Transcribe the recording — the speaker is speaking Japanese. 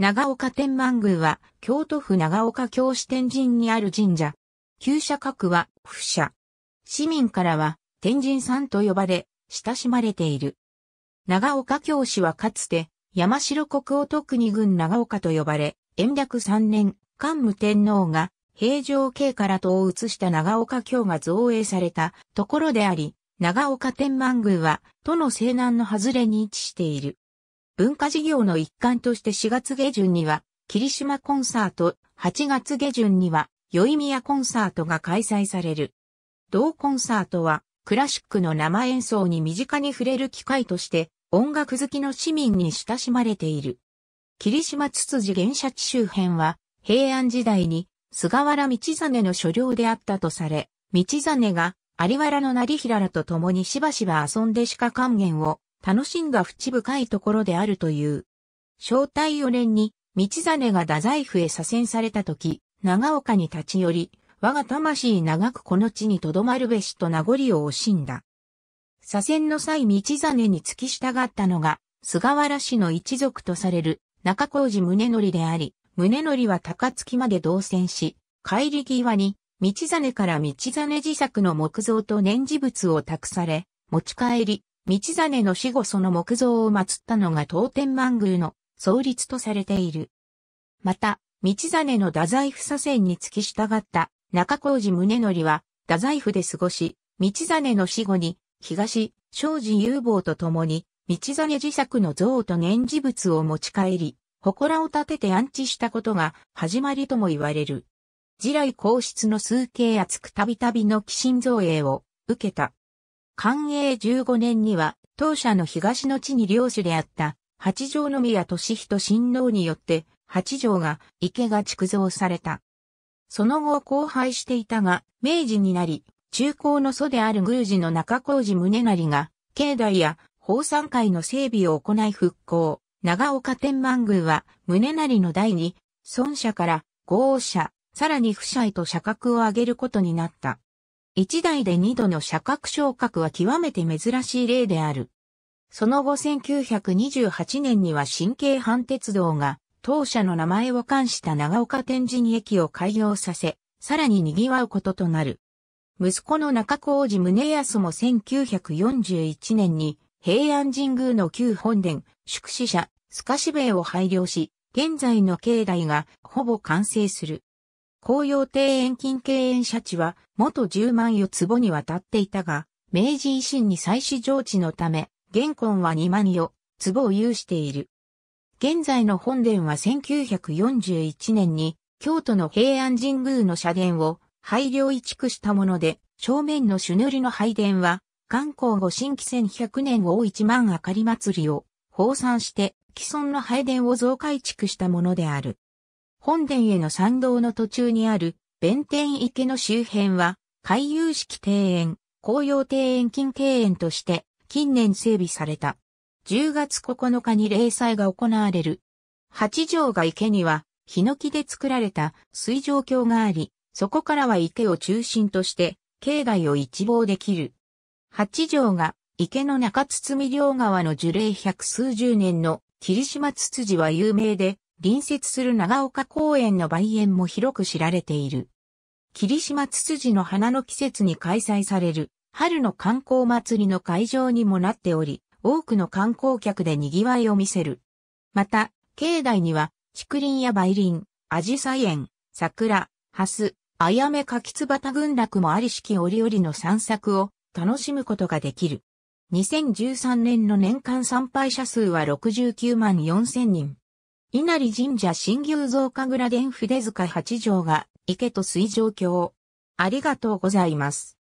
長岡天満宮は、京都府長岡京市天神にある神社。旧社格は、府社。市民からは、天神さんと呼ばれ、親しまれている。長岡京市はかつて、山城国を特に軍長岡と呼ばれ、延暦3年、桓武天皇が、平城京から塔を移した長岡京が造営されたところであり、長岡天満宮は、都の西南の外れに位置している。文化事業の一環として4月下旬には、霧島コンサート、8月下旬には、宵宮コンサートが開催される。同コンサートは、クラシックの生演奏に身近に触れる機会として、音楽好きの市民に親しまれている。霧島つつじ原社地周辺は、平安時代に、菅原道真の所領であったとされ、道真が、有原の成平らと共にしばしば遊んで鹿還元を楽しんだ淵深いところであるという。正体4年に、道真が太宰府へ左遷された時、長岡に立ち寄り、我が魂長くこの地に留まるべしと名残を惜しんだ。左遷の際道真に付き従ったのが、菅原氏の一族とされる中小路宗則であり、宗則は高槻まで同線し、帰り際に、道真から道真自作の木造と念事物を託され、持ち帰り、道真の死後その木像を祀ったのが東天満宮の創立とされている。また、道真の太宰府左遷に付き従った中小路宗則は太宰府で過ごし、道真の死後に東庄司有望と共に道真自作の像と念事物を持ち帰り、祠を建てて安置したことが始まりとも言われる。次来皇室の数形厚くたびたびの寄進造営を受けた。寛永15年には、当社の東の地に領主であった、八条宮俊人親王によって、八条が池が築造された。その後荒廃していたが、明治になり、中高の祖である宮司の中工事宗成が、境内や宝山会の整備を行い復興。長岡天満宮は、宗成の代に、孫社から、豪社、さらに不社へと社格を上げることになった。1台で2度の社格昇格は極めて珍しい例である。その後1928年には新京阪鉄道が当社の名前を冠した長岡天神駅を開業させ、さらに賑わうこととなる。息子の中小路宗康も1941年に平安神宮の旧本殿、宿舎スカシベ塀を拝領し、現在の境内がほぼ完成する。紅葉庭園近経園社地は、元10万余坪にわたっていたが、明治維新に再始上地のため、現今は2万余坪を有している。現在の本殿は1941年に、京都の平安神宮の社殿を廃慮移築したもので、正面の朱塗りの拝殿は、観光後新規1100年を一万明かり祭りを、放散して、既存の拝殿を増改築したものである。本殿への参道の途中にある弁天池の周辺は、海遊式庭園、紅葉庭園近庭園として近年整備された。10月9日に例祭が行われる。八条が池には、ヒノキで作られた水上橋があり、そこからは池を中心として、境内を一望できる。八条が池の中堤両側の樹齢百数十年の霧島筒子は有名で、隣接する長岡公園の梅園も広く知られている。霧島ツツジの花の季節に開催される春の観光祭りの会場にもなっており、多くの観光客で賑わいを見せる。また、境内には竹林や梅林、アジサイ園、桜、ハス、あやめかきつばた群落もあり四季折々の散策を楽しむことができる。2013年の年間参拝者数は69万4000人。稲荷神社新牛造神楽殿筆塚八条が池と水上橋。ありがとうございます。